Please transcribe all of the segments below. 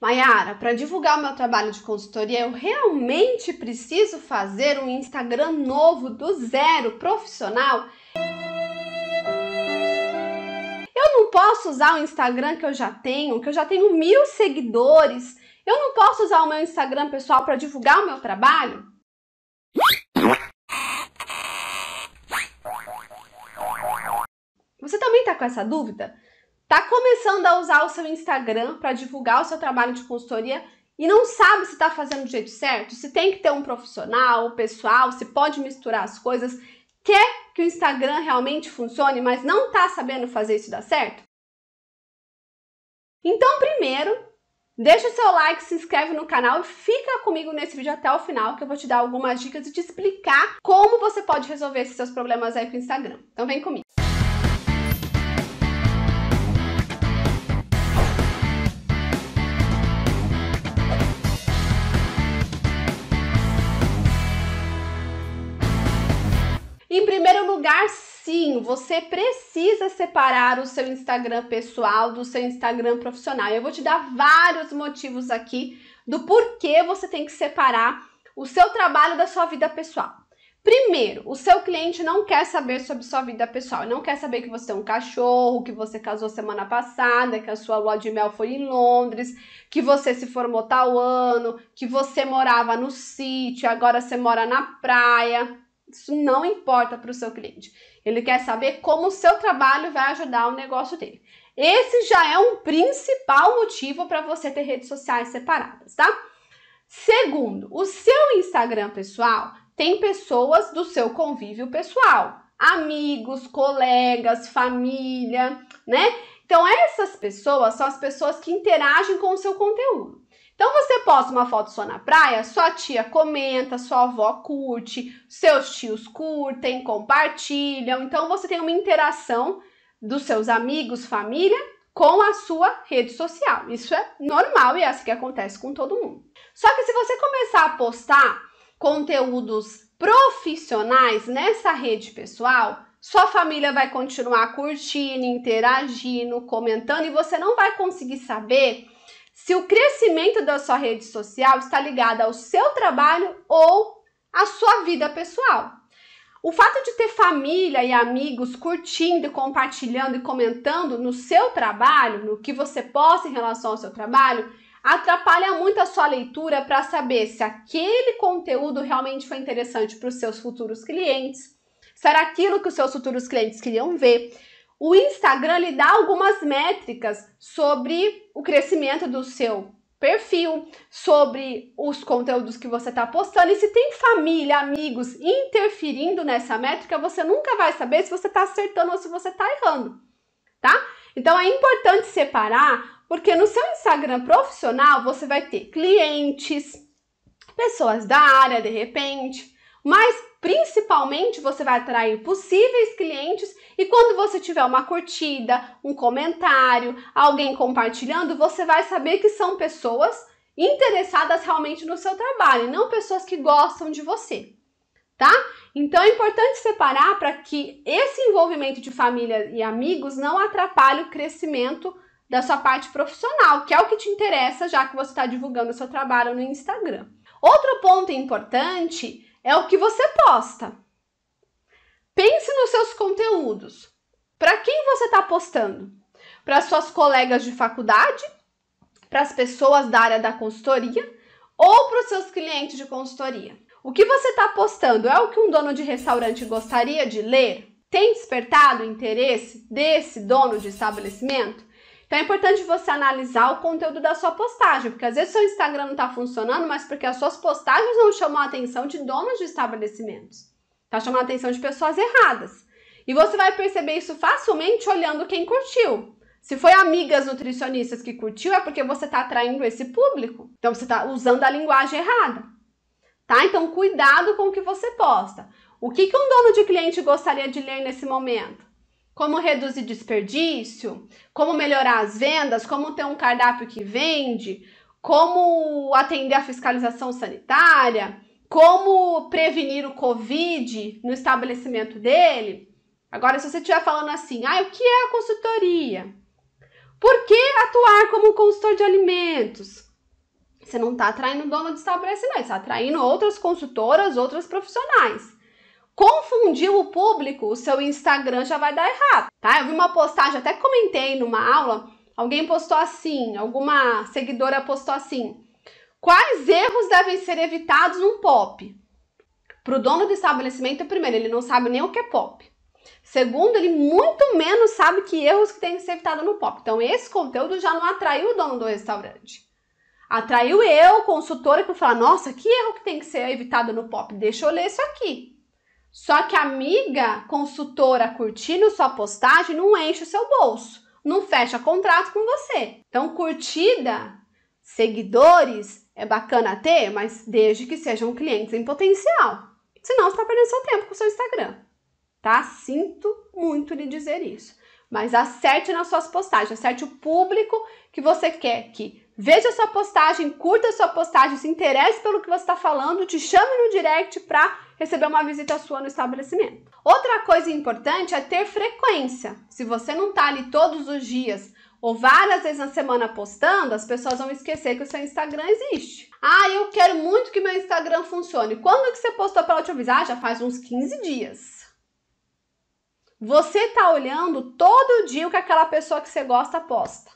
Mayara, para divulgar o meu trabalho de consultoria, eu realmente preciso fazer um Instagram novo do zero, profissional? Eu não posso usar o Instagram que eu já tenho, que eu já tenho mil seguidores. Eu não posso usar o meu Instagram pessoal para divulgar o meu trabalho? Você também está com essa dúvida? Tá começando a usar o seu Instagram para divulgar o seu trabalho de consultoria e não sabe se está fazendo do jeito certo, se tem que ter um profissional, pessoal, se pode misturar as coisas, quer que o Instagram realmente funcione, mas não está sabendo fazer isso dar certo? Então, primeiro, deixa o seu like, se inscreve no canal e fica comigo nesse vídeo até o final que eu vou te dar algumas dicas e te explicar como você pode resolver esses seus problemas aí com o Instagram. Então, vem comigo. Em primeiro lugar, sim, você precisa separar o seu Instagram pessoal do seu Instagram profissional. Eu vou te dar vários motivos aqui do porquê você tem que separar o seu trabalho da sua vida pessoal. Primeiro, o seu cliente não quer saber sobre sua vida pessoal, não quer saber que você é um cachorro, que você casou semana passada, que a sua lua de mel foi em Londres, que você se formou tal ano, que você morava no sítio, agora você mora na praia. Isso não importa para o seu cliente. Ele quer saber como o seu trabalho vai ajudar o negócio dele. Esse já é um principal motivo para você ter redes sociais separadas, tá? Segundo, o seu Instagram pessoal tem pessoas do seu convívio pessoal, amigos, colegas, família, né? Então essas pessoas são as pessoas que interagem com o seu conteúdo. Então você posta uma foto sua na praia, sua tia comenta, sua avó curte, seus tios curtem, compartilham. Então você tem uma interação dos seus amigos, família com a sua rede social. Isso é normal e é assim que acontece com todo mundo. Só que se você começar a postar conteúdos profissionais nessa rede pessoal, sua família vai continuar curtindo, interagindo, comentando e você não vai conseguir saber se o crescimento da sua rede social está ligado ao seu trabalho ou à sua vida pessoal. O fato de ter família e amigos curtindo, compartilhando e comentando no seu trabalho, no que você posta em relação ao seu trabalho, atrapalha muito a sua leitura para saber se aquele conteúdo realmente foi interessante para os seus futuros clientes, se era aquilo que os seus futuros clientes queriam ver, o Instagram lhe dá algumas métricas sobre o crescimento do seu perfil, sobre os conteúdos que você está postando. E se tem família, amigos interferindo nessa métrica, você nunca vai saber se você está acertando ou se você está errando, tá? Então é importante separar, porque no seu Instagram profissional você vai ter clientes, pessoas da área de repente, mas principalmente você vai atrair possíveis clientes e quando você tiver uma curtida, um comentário, alguém compartilhando, você vai saber que são pessoas interessadas realmente no seu trabalho, não pessoas que gostam de você, tá? Então é importante separar para que esse envolvimento de família e amigos não atrapalhe o crescimento da sua parte profissional, que é o que te interessa, já que você está divulgando o seu trabalho no Instagram. Outro ponto importante é o que você posta. Pense nos seus conteúdos. Para quem você está postando? Para suas colegas de faculdade? Para as pessoas da área da consultoria? Ou para os seus clientes de consultoria? O que você está postando é o que um dono de restaurante gostaria de ler? Tem despertado o interesse desse dono de estabelecimento? Então é importante você analisar o conteúdo da sua postagem, porque às vezes seu Instagram não está funcionando, mas porque as suas postagens não chamam a atenção de donos de estabelecimentos. Está chamando a atenção de pessoas erradas. E você vai perceber isso facilmente olhando quem curtiu. Se foi amigas nutricionistas que curtiu, é porque você está atraindo esse público. Então você está usando a linguagem errada. Tá? Então cuidado com o que você posta. O que, que um dono de cliente gostaria de ler nesse momento? como reduzir desperdício, como melhorar as vendas, como ter um cardápio que vende, como atender a fiscalização sanitária, como prevenir o Covid no estabelecimento dele. Agora, se você estiver falando assim, ah, o que é a consultoria? Por que atuar como consultor de alimentos? Você não está atraindo dono de estabelecimento, você está atraindo outras consultoras, outras profissionais confundiu o público, o seu Instagram já vai dar errado, tá? Eu vi uma postagem, até comentei numa aula, alguém postou assim, alguma seguidora postou assim: quais erros devem ser evitados num pop? Para o dono do estabelecimento, primeiro, ele não sabe nem o que é pop. Segundo, ele muito menos sabe que erros que tem que ser evitado no pop. Então, esse conteúdo já não atraiu o dono do restaurante. Atraiu eu, consultora, que eu falar, nossa, que erro que tem que ser evitado no pop? Deixa eu ler isso aqui. Só que a amiga consultora curtindo sua postagem não enche o seu bolso, não fecha contrato com você. Então, curtida, seguidores é bacana ter, mas desde que sejam clientes em potencial. Senão, você está perdendo seu tempo com o seu Instagram. Tá? Sinto muito lhe dizer isso. Mas acerte nas suas postagens, acerte o público que você quer que veja sua postagem, curta sua postagem, se interesse pelo que você está falando, te chame no direct para receber uma visita sua no estabelecimento. Outra coisa importante é ter frequência. Se você não está ali todos os dias ou várias vezes na semana postando, as pessoas vão esquecer que o seu Instagram existe. Ah, eu quero muito que meu Instagram funcione. Quando é que você postou para te avisar? Ah, já faz uns 15 dias. Você está olhando todo dia o que aquela pessoa que você gosta posta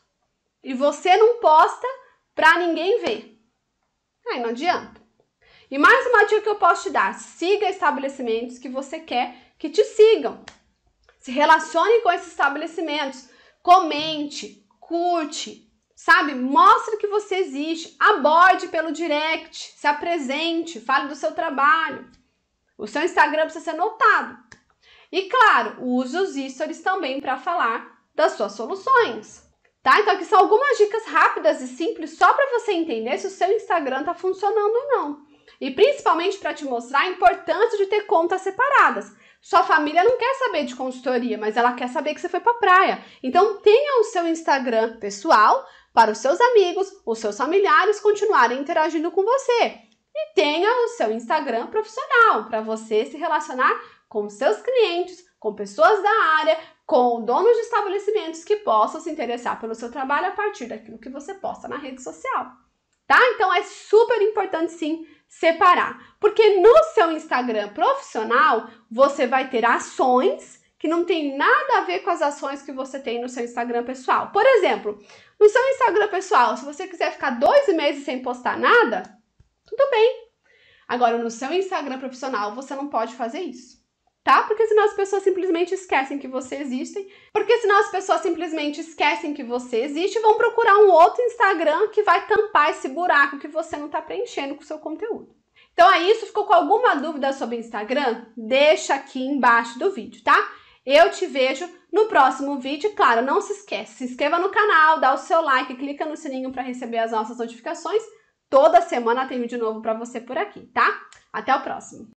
e você não posta para ninguém ver. Aí não adianta. E mais uma dica que eu posso te dar: siga estabelecimentos que você quer que te sigam. Se relacione com esses estabelecimentos, comente, curte, sabe? Mostre que você existe, aborde pelo direct, se apresente, fale do seu trabalho. O seu Instagram precisa ser notado. E claro, use os stories também para falar das suas soluções. Tá? Então aqui são algumas dicas rápidas e simples só para você entender se o seu Instagram tá funcionando ou não. E principalmente para te mostrar a importância de ter contas separadas. Sua família não quer saber de consultoria, mas ela quer saber que você foi para praia. Então tenha o seu Instagram pessoal para os seus amigos, os seus familiares continuarem interagindo com você. E tenha o seu Instagram profissional para você se relacionar com seus clientes, com pessoas da área, com donos de estabelecimentos que possam se interessar pelo seu trabalho a partir daquilo que você posta na rede social. Tá? Então é super importante sim separar, porque no seu Instagram profissional você vai ter ações que não tem nada a ver com as ações que você tem no seu Instagram pessoal. Por exemplo, no seu Instagram pessoal, se você quiser ficar dois meses sem postar nada, tudo bem. Agora, no seu Instagram profissional, você não pode fazer isso tá? Porque senão as pessoas simplesmente esquecem que você existe. Porque senão as pessoas simplesmente esquecem que você existe e vão procurar um outro Instagram que vai tampar esse buraco que você não está preenchendo com o seu conteúdo. Então é isso. Ficou com alguma dúvida sobre Instagram? Deixa aqui embaixo do vídeo, tá? Eu te vejo no próximo vídeo. Claro, não se esquece, se inscreva no canal, dá o seu like, clica no sininho para receber as nossas notificações. Toda semana tem vídeo novo para você por aqui, tá? Até o próximo.